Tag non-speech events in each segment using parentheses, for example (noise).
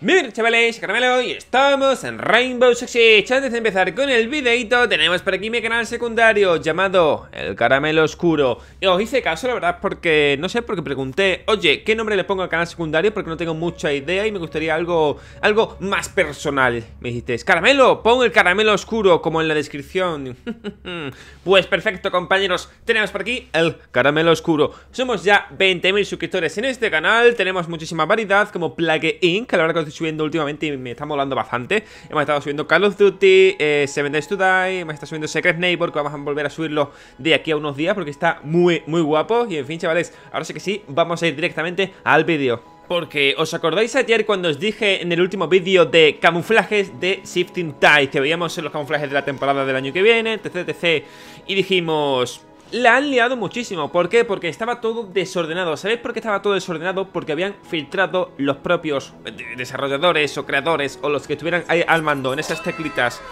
Miren chavales, Caramelo y estamos en Rainbow Six Antes de empezar con el videito, tenemos por aquí mi canal secundario llamado El Caramelo Oscuro. Y os hice caso, la verdad, porque no sé, porque pregunté, oye, ¿qué nombre le pongo al canal secundario? Porque no tengo mucha idea y me gustaría algo, algo más personal. Me dijiste, Caramelo, pon el Caramelo Oscuro como en la descripción. (laughs) pues perfecto, compañeros, tenemos por aquí el Caramelo Oscuro. Somos ya 20.000 suscriptores en este canal, tenemos muchísima variedad como Plague Inc., a la verdad estoy subiendo últimamente y me está molando bastante. Hemos estado subiendo Call of Duty, eh, Seven Days to Die, hemos estado subiendo Secret Neighbor, que vamos a volver a subirlo de aquí a unos días porque está muy, muy guapo. Y en fin, chavales, ahora sí que sí, vamos a ir directamente al vídeo. Porque os acordáis ayer cuando os dije en el último vídeo de camuflajes de Shifting Tide, que veíamos en los camuflajes de la temporada del año que viene, etc, etc. Y dijimos, la han liado muchísimo. ¿Por qué? Porque estaba todo desordenado. ¿Sabéis por qué estaba todo desordenado? Porque habían filtrado los propios desarrolladores o creadores o los que estuvieran ahí al mando en esas teclitas.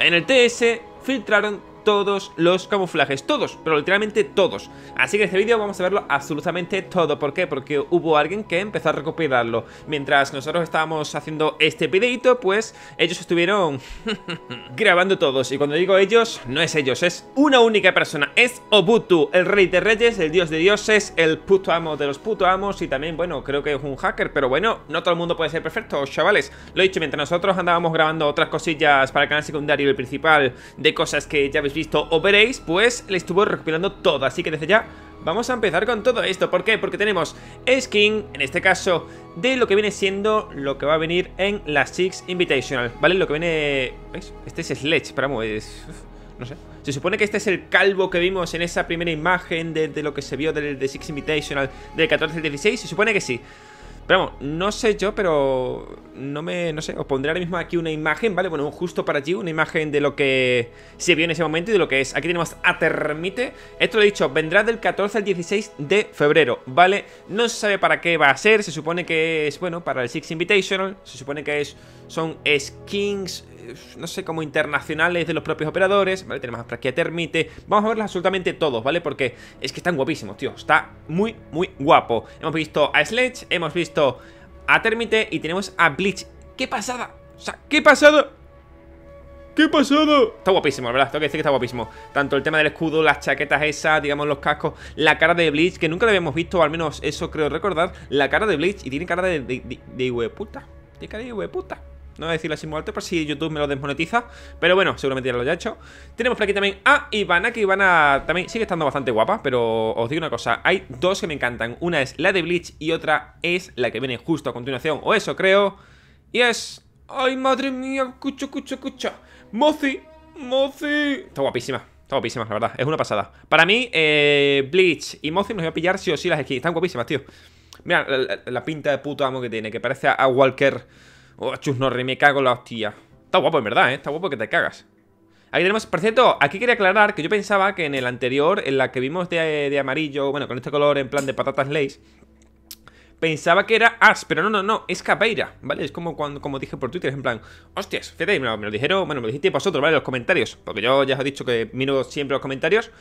En el TS filtraron todos los camuflajes, todos, pero literalmente todos. Así que este vídeo vamos a verlo absolutamente todo. ¿Por qué? Porque hubo alguien que empezó a recopilarlo. Mientras nosotros estábamos haciendo este videito, pues ellos estuvieron (laughs) grabando todos. Y cuando digo ellos, no es ellos, es una única persona. Es Obutu, el rey de reyes, el dios de dioses, el puto amo de los puto amos y también, bueno, creo que es un hacker. Pero bueno, no todo el mundo puede ser perfecto, chavales. Lo he dicho, mientras nosotros andábamos grabando otras cosillas para el canal secundario y el principal de cosas que ya habéis Listo, visto o veréis, pues le estuvo recopilando todo. Así que desde ya vamos a empezar con todo esto. ¿Por qué? Porque tenemos skin, en este caso, de lo que viene siendo lo que va a venir en la Six Invitational, ¿vale? Lo que viene... ¿Veis? Este es Sledge, pero No sé. Se supone que este es el calvo que vimos en esa primera imagen de, lo que se vio del de Six Invitational del 14 al 16. Se supone que sí. Pero no sé yo, pero no me, no sé, os pondré ahora mismo aquí una imagen, ¿vale? Bueno, justo para allí, una imagen de lo que se vio en ese momento y de lo que es. Aquí tenemos a Termite, esto lo he dicho, vendrá del 14 al 16 de febrero, ¿vale? No se sabe para qué va a ser, se supone que es, bueno, para el Six Invitational, se supone que es, son skins, eh, no sé, como internacionales de los propios operadores, ¿vale? Tenemos aquí a Termite, vamos a verlos absolutamente todos, ¿vale? Porque es que están guapísimos, tío, está muy, muy guapo. Hemos visto a Sledge, hemos visto a Termite y tenemos a Bleach. ¡Qué pasada! O sea, ¡qué pasada! ¡Qué pasada Está guapísimo, la verdad, tengo que decir que está guapísimo Tanto el tema del escudo, las chaquetas esas, digamos los cascos La cara de Bleach, que nunca la habíamos visto, al menos eso creo recordar La cara de Bleach, y tiene cara de... de, de, de hueputa Tiene cara de hueputa no voy a decirlo así muy alto por si YouTube me lo desmonetiza. Pero bueno, seguramente ya lo he hecho. Tenemos por aquí también a Ivana, que Ivana también sigue estando bastante guapa. Pero os digo una cosa, hay dos que me encantan. Una es la de Bleach y otra es la que viene justo a continuación. O eso creo. Y es... ¡Ay, madre mía! ¡Escucha, cucho cucho cucho. mozi ¡Mozi! Está guapísima. Está guapísima, la verdad. Es una pasada. Para mí, eh, Bleach y Mozi nos voy a pillar sí o sí las skins. Están guapísimas, tío. Mira la, pinta de puto amo que tiene, que parece a Walker Oh, chus, me cago en la hostia. Está guapo, en verdad, ¿eh? Está guapo que te cagas. Aquí tenemos, por cierto, aquí quería aclarar que yo pensaba que en el anterior, en la que vimos de, amarillo, bueno, con este color en plan de patatas lace, pensaba que era Ash, pero no, no, no, es Capeira, ¿vale? Es como cuando como dije por Twitter, en plan, hostias, fíjate, me lo, me dijeron, bueno, me lo dijisteis vosotros, ¿vale? Los comentarios, porque yo ya os he dicho que miro siempre los comentarios.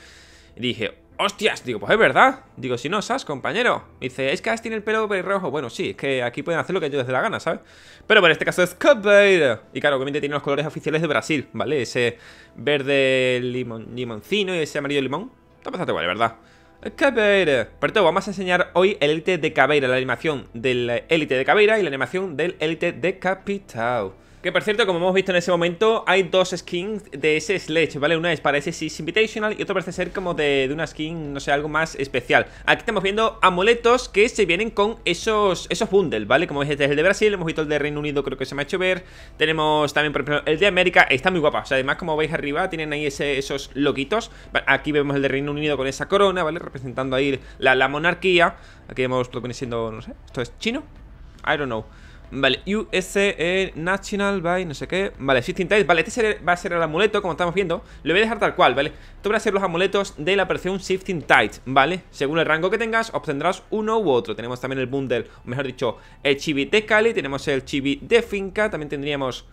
Y dije, ¡hostias! Digo, pues es verdad. Digo, si no, ¿sabes, compañero. Y dice, es que has tiene el pelo rojo. Bueno, sí, es que aquí pueden hacer lo que ellos les dé la gana, ¿sabes? Pero en este caso es Cuphead. Y claro, obviamente tiene los colores oficiales de Brasil, ¿vale? Ese verde limón limoncino y ese amarillo limón. Está bastante guay, ¿verdad? Cabeira. Pero todo, vamos a enseñar hoy el élite de Cabeira, la animación del élite de Cabeira y la animación del élite de capital que por cierto, como hemos visto en ese momento, hay dos skins de ese Sledge, ¿vale? Una es para ese Six Invitational y otra parece ser como de, una skin, no sé, algo más especial. Aquí estamos viendo amuletos que se vienen con esos, esos bundles, ¿vale? Como veis, este es el de Brasil, hemos visto el de Reino Unido, creo que se me ha hecho ver. Tenemos también, por ejemplo, el de América, está muy guapa. O sea, además, como veis arriba, tienen ahí ese, esos loquitos. Aquí vemos el de Reino Unido con esa corona, ¿vale? Representando ahí la, la monarquía. Aquí vemos lo que viene siendo, no sé, esto es chino. I don't know. Vale, USA e National by no sé qué Vale, Shifting Tides, vale, este va a ser el amuleto Como estamos viendo, lo voy a dejar tal cual, ¿vale? Esto van a ser los amuletos de la operación Shifting Tides, ¿vale? Según el rango que tengas Obtendrás uno u otro, tenemos también el bundle O mejor dicho, el chibi de Cali Tenemos el chibi de Finca, también tendríamos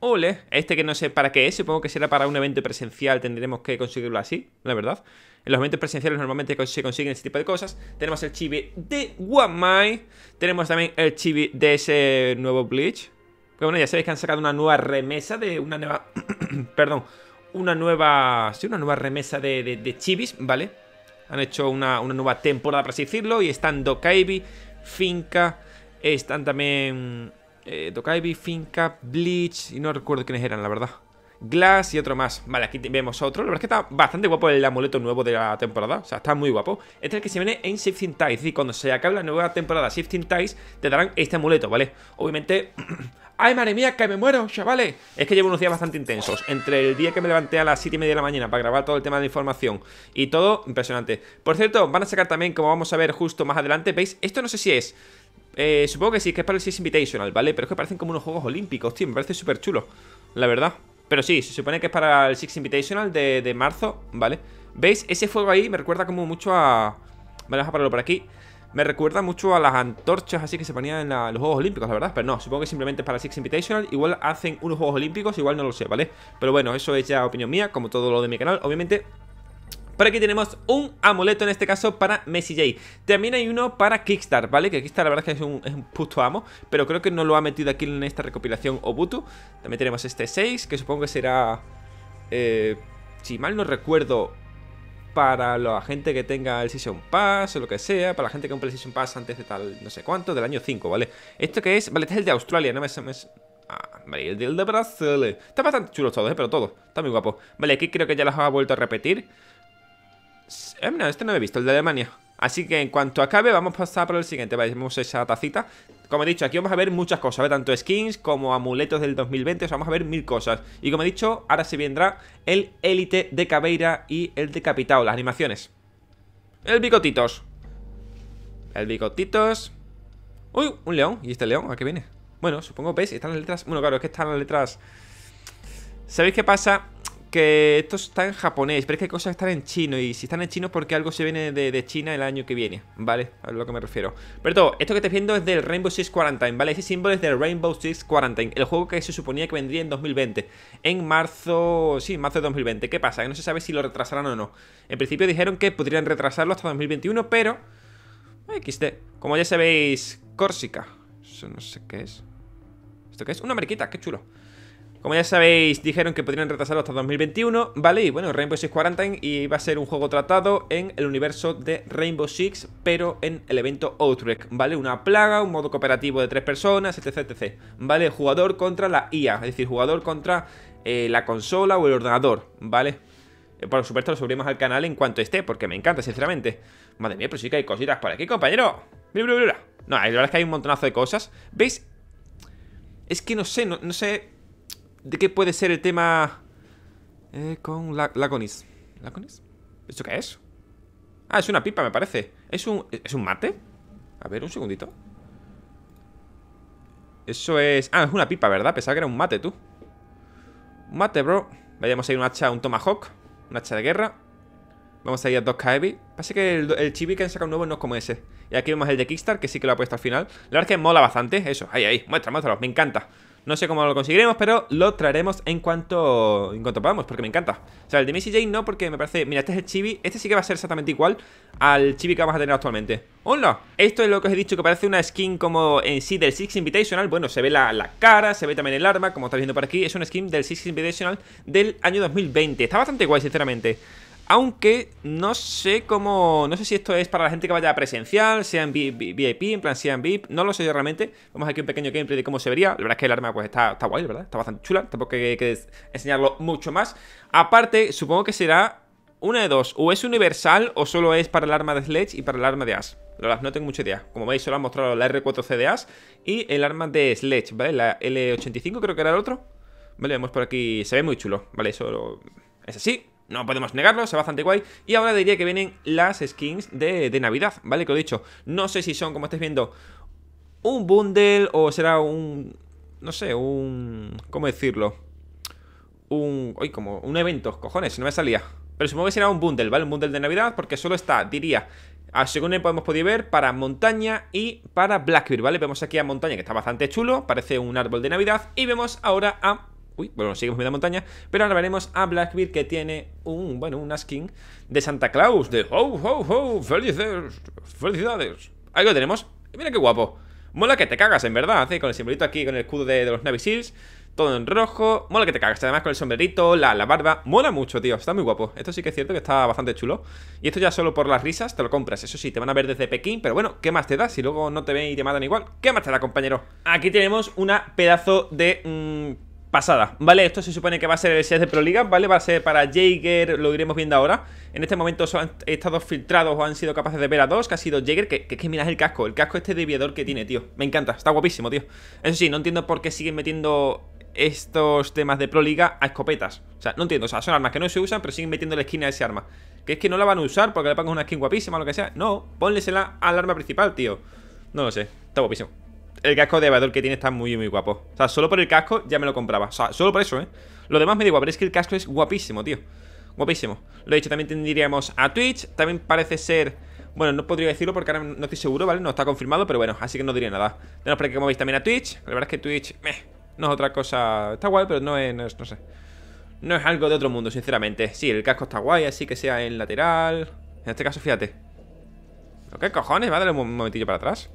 Ole, este que no sé para qué es Supongo que será para un evento presencial Tendremos que conseguirlo así, la verdad en los eventos presenciales normalmente se consiguen este tipo de cosas. Tenemos el chibi de Wamai. Tenemos también el chibi de ese nuevo Bleach. Pero bueno, ya sabéis que han sacado una nueva remesa de una nueva... (clears throat) perdón. Una nueva... Sí, una nueva remesa de, de, chibis, ¿vale? Han hecho una, nueva temporada, por así decirlo. Y están Dokaibi, Finca... Están también... Eh, Dokaibi, Finca, Bleach... Y no recuerdo quiénes eran, la verdad. Glass y otro más. Vale, aquí vemos otro. La verdad es que está bastante guapo el amuleto nuevo de la temporada. O sea, está muy guapo. Este es el que se viene en Shifting Tides. y cuando se acabe la nueva temporada Shifting Tides, te darán este amuleto, ¿vale? Obviamente... (clears throat) ¡Ay, madre mía, que me muero, chavales! Es que llevo unos días bastante intensos. Entre el día que me levanté a las 7 y media de la mañana para grabar todo el tema de información y todo, impresionante. Por cierto, van a sacar también, como vamos a ver justo más adelante, ¿veis? Esto no sé si es... Eh, supongo que sí, que es para el Six Invitational, ¿vale? Pero es que parecen como unos Juegos Olímpicos, tío. Me parece súper chulo, la verdad. Pero sí, se supone que es para el Six Invitational de, de marzo, ¿vale? ¿Veis? Ese fuego ahí me recuerda como mucho a... Vale, vamos a pararlo por aquí me recuerda mucho a las antorchas así que se ponían en, los Juegos Olímpicos, la verdad. Pero no, supongo que simplemente es para Six Invitational. Igual hacen unos Juegos Olímpicos, igual no lo sé, ¿vale? Pero bueno, eso es ya opinión mía, como todo lo de mi canal. Obviamente, por aquí tenemos un amuleto, en este caso, para Messi J. También hay uno para Kickstar, ¿vale? Que Kickstar la verdad es que es un, puto amo, pero creo que no lo ha metido aquí en esta recopilación Obutu. También tenemos este 6, que supongo que será... Eh, si mal no recuerdo, para la gente que tenga el Season Pass o lo que sea, para la gente que compre el Season Pass antes de tal, no sé cuánto, del año 5, ¿vale? ¿Esto que es? Vale, este es el de Australia, no me... sé... ah, vale, el de Brasil. Eh. Está bastante chulo todo, ¿eh? Pero todo, está muy guapo. Vale, aquí creo que ya los ha vuelto a repetir. Eh, este no he visto, el de Alemania. Así que en cuanto acabe, vamos a pasar por el siguiente. Vale, a esa tacita. Como he dicho, aquí vamos a ver muchas cosas, Tanto skins como amuletos del 2020, o sea, vamos a ver mil cosas. Y como he dicho, ahora se vendrá el élite de Cabeira y el decapitado, las animaciones. El bigotitos. El bigotitos. Uy, un león. ¿Y este león? ¿A qué viene? Bueno, supongo, ¿veis? Están las letras... Bueno, claro, es que están las letras... ¿Sabéis qué pasa? que esto está en japonés, pero es que hay cosas que están en chino. Y si están en chino, porque algo se viene de, China el año que viene, ¿vale? A lo que me refiero. Pero todo, esto que estáis viendo es del Rainbow Six Quarantine, ¿vale? Ese símbolo es del Rainbow Six Quarantine, el juego que se suponía que vendría en 2020. En marzo, sí, marzo de 2020. ¿Qué pasa? Que no se sabe si lo retrasarán o no. En principio dijeron que podrían retrasarlo hasta 2021, pero. Eh, XD. Como ya sabéis, Córsica. no sé qué es. ¿Esto qué es? Una mariquita, qué chulo. Como ya sabéis, dijeron que podrían retrasarlo hasta 2021, ¿vale? Y bueno, Rainbow Six Quarantine iba a ser un juego tratado en el universo de Rainbow Six, pero en el evento Outbreak, ¿vale? Una plaga, un modo cooperativo de tres personas, etc, etc, ¿vale? Jugador contra la IA, es decir, jugador contra eh, la consola o el ordenador, ¿vale? Eh, por supuesto, lo subiremos al canal en cuanto esté, porque me encanta, sinceramente. Madre mía, pero sí que hay cositas por aquí, compañero. No, la verdad es que hay un montonazo de cosas. ¿Veis? Es que no sé, no sé ¿De qué puede ser el tema eh, con la Laconis? ¿Laconis? ¿Esto qué es? Ah, es una pipa, me parece. ¿Es un, mate? A ver, un segundito. Eso es... Ah, es una pipa, ¿verdad? Pensaba que era un mate, tú. Un mate, bro. Vayamos a ir un hacha, un tomahawk. Un hacha de guerra. Vamos a ir a dos Kaebi. Parece que el, chibi que han sacado nuevo no es como ese. Y aquí vemos el de Kickstarter, que sí que lo ha puesto al final. La verdad mola bastante. Eso, ahí, ahí. Muestra, muéstralo. Me encanta. No sé cómo lo conseguiremos, pero lo traeremos en cuanto en cuanto podamos, porque me encanta. O sea, el de Missy Jane no, porque me parece... Mira, este es el chibi. Este sí que va a ser exactamente igual al chibi que vamos a tener actualmente. ¡Hola! Esto es lo que os he dicho, que parece una skin como en sí del Six Invitational. Bueno, se ve la, cara, se ve también el arma, como estáis viendo por aquí. Es una skin del Six Invitational del año 2020. Está bastante guay, sinceramente. Aunque no sé cómo. No sé si esto es para la gente que vaya presencial, sea en VIP, en plan sea en VIP. No lo sé yo realmente. Vamos aquí un pequeño gameplay de cómo se vería. La verdad es que el arma pues está, está guay, ¿verdad? Está bastante chula. Tampoco hay que enseñarlo mucho más. Aparte, supongo que será una de dos. O es universal o solo es para el arma de Sledge y para el arma de As. No tengo mucha idea. Como veis, solo han mostrado la R4C de As y el arma de Sledge, ¿vale? La L85 creo que era el otro. Vale, vemos por aquí. Se ve muy chulo. Vale, eso es así no podemos negarlo, se bastante guay. Y ahora diría que vienen las skins de, Navidad, ¿vale? Que lo he dicho, no sé si son, como estáis viendo, un bundle o será un... No sé, un... ¿Cómo decirlo? Un... Hoy como un evento, cojones, no me salía. Pero supongo que será un bundle, ¿vale? Un bundle de Navidad porque solo está, diría, a según podemos podido ver, para montaña y para Blackbeard, ¿vale? Vemos aquí a montaña que está bastante chulo, parece un árbol de Navidad y vemos ahora a Uy, bueno, seguimos media montaña. Pero ahora veremos a Blackbeard que tiene un, bueno, una skin de Santa Claus. De ho, ho, ho, felices, felicidades. Ahí lo tenemos. Mira qué guapo. Mola que te cagas, en verdad, con el simbolito aquí, con el escudo de, los Navy Seals. Todo en rojo. Mola que te cagas. Además con el sombrerito, la, la, barba. Mola mucho, tío. Está muy guapo. Esto sí que es cierto que está bastante chulo. Y esto ya solo por las risas te lo compras. Eso sí, te van a ver desde Pekín. Pero bueno, ¿qué más te da? Si luego no te ven y te matan igual. ¿Qué más te da, compañero? Aquí tenemos una pedazo de... Mm, pasada, ¿vale? Esto se supone que va a ser el 6 de Pro ¿vale? Va a ser para Jaeger, lo iremos viendo ahora. En este momento han estado filtrados o han sido capaces de ver a dos, que ha sido Jaeger, que, es que el casco, el casco este deviador que tiene, tío. Me encanta, está guapísimo, tío. Eso sí, no entiendo por qué siguen metiendo estos temas de Pro a escopetas. O sea, no entiendo, o sea, son armas que no se usan, pero siguen metiendo la esquina a ese arma. Que es que no la van a usar porque le pongo una skin guapísima o lo que sea. No, pónlesela al arma principal, tío. No lo sé, está guapísimo el casco de Evador que tiene está muy, muy guapo. O sea, solo por el casco ya me lo compraba. O sea, solo por eso, ¿eh? Lo demás me da igual, pero es que el casco es guapísimo, tío. Guapísimo. Lo he dicho, también tendríamos a Twitch. También parece ser... Bueno, no podría decirlo porque ahora no estoy seguro, ¿vale? No está confirmado, pero bueno, así que no diría nada. Tenemos por que como veis, también a Twitch. La verdad es que Twitch... Meh, no es otra cosa... Está guay, pero no es... No, es, sé. No es algo de otro mundo, sinceramente. Sí, el casco está guay, así que sea en lateral... En este caso, fíjate. ¿Qué cojones? Va a un momentillo para atrás.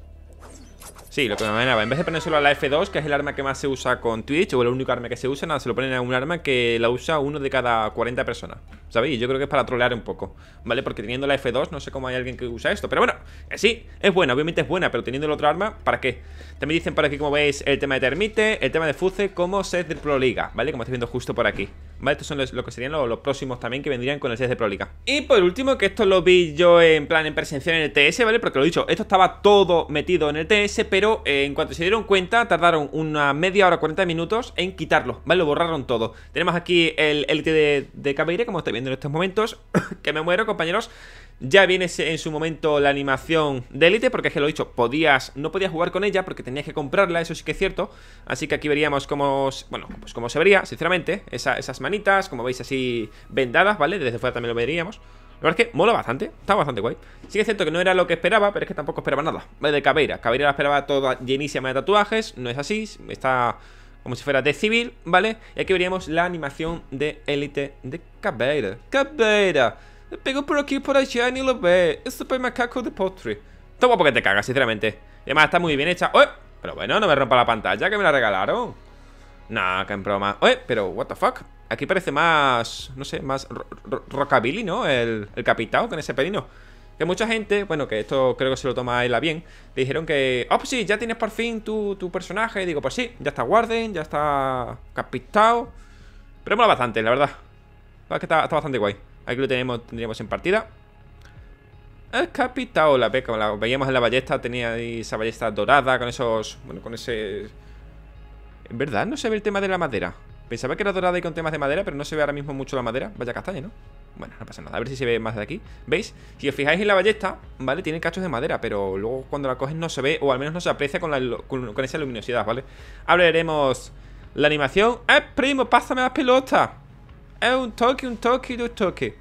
Sí, lo que me manejaba. En vez de ponérselo a la F2, que es el arma que más se usa con Twitch, o el único arma que se usa, nada, se lo ponen a un arma que la usa uno de cada 40 personas. ¿Sabéis? Yo creo que es para trolear un poco, ¿vale? Porque teniendo la F2, no sé cómo hay alguien que usa esto. Pero bueno, sí, es buena, obviamente es buena, pero teniendo el otro arma, ¿para qué? También dicen por aquí, como veis, el tema de Termite, el tema de Fuce, como set de Pro ¿vale? Como estáis viendo justo por aquí. ¿Vale? Estos son los, lo que serían los, próximos también que vendrían con el 6 de Pro Y por último, que esto lo vi yo en plan en presencial en el TS, ¿vale? Porque lo he dicho, esto estaba todo metido en el TS, pero eh, en cuanto se dieron cuenta, tardaron una media hora, 40 minutos en quitarlo, ¿vale? Lo borraron todo. Tenemos aquí el élite de, de como estáis viendo en estos momentos, (coughs) que me muero, compañeros. Ya viene en su momento la animación de Elite, porque es que lo he dicho, podías, no podías jugar con ella porque tenías que comprarla, eso sí que es cierto. Así que aquí veríamos cómo, bueno, pues cómo se vería, sinceramente, esas manitas, como veis así vendadas, ¿vale? Desde fuera también lo veríamos verdad es que mola bastante, está bastante guay. Sí que es cierto que no era lo que esperaba, pero es que tampoco esperaba nada. de cabeira. Cabeira la esperaba toda llenísima de tatuajes, no es así, está como si fuera de civil, ¿vale? Y aquí veríamos la animación de élite de cabera cabera le pego por aquí por allá ni lo ve. Es super macaco de postre. Está porque te cagas, sinceramente. además está muy bien hecha. ¡Oh! Pero bueno, no me rompa la pantalla, que me la regalaron. Nah, que en broma. Oye, pero what the fuck? Aquí parece más, no sé, más rockabilly, ¿no? El, el capitao con ese pelino. Que mucha gente, bueno, que esto creo que se lo toma él a bien, le dijeron que, oh, pues sí, ya tienes por fin tu, personaje. digo, pues sí, ya está Warden, ya está capitao. Pero mola bastante, la verdad. que está, bastante guay. Aquí lo tenemos, tendríamos en partida. El capitao, la, ve, la veíamos en la ballesta, tenía esa ballesta dorada con esos, bueno, con ese en verdad, no se ve el tema de la madera. Pensaba que era dorada y con temas de madera, pero no se ve ahora mismo mucho la madera. Vaya castaña, ¿no? Bueno, no pasa nada. A ver si se ve más de aquí. ¿Veis? Si os fijáis en la ballesta, ¿vale? Tiene cachos de madera, pero luego cuando la coges no se ve, o al menos no se aprecia con, con, esa luminosidad, ¿vale? Hablaremos la animación. ¡Eh, primo! ¡Pásame las pelotas! ¡Es un toque, un toque, un toque!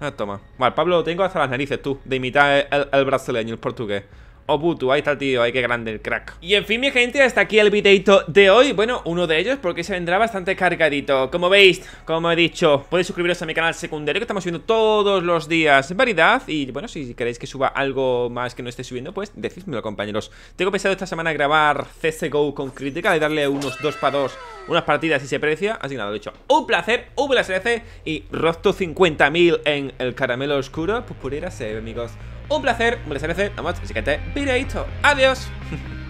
Ah, toma. Vale, Pablo, lo tengo hasta las narices, tú, de imitar el brasileño, el portugués. Obutu, oh, ahí está el tío, ahí que grande el crack Y en fin mi gente, hasta aquí el videito de hoy Bueno, uno de ellos porque se vendrá bastante cargadito Como veis, como he dicho, podéis suscribiros a mi canal secundario Que estamos subiendo todos los días variedad Y bueno, si queréis que suba algo más que no esté subiendo Pues decídmelo compañeros Tengo pensado esta semana grabar CSGO con crítica Y darle unos 2 para 2 unas partidas y se aprecia, Así que nada, he dicho, un placer, un placer Y rosto 50.000 en el caramelo oscuro Pues por ir a ser, amigos un placer, un placer, vamos, así que te ¡Pireito! Adiós. (laughs)